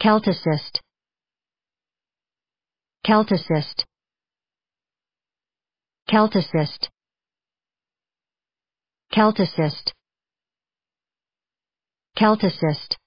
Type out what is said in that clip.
Celticist Celticist Celticist Celticist Celticist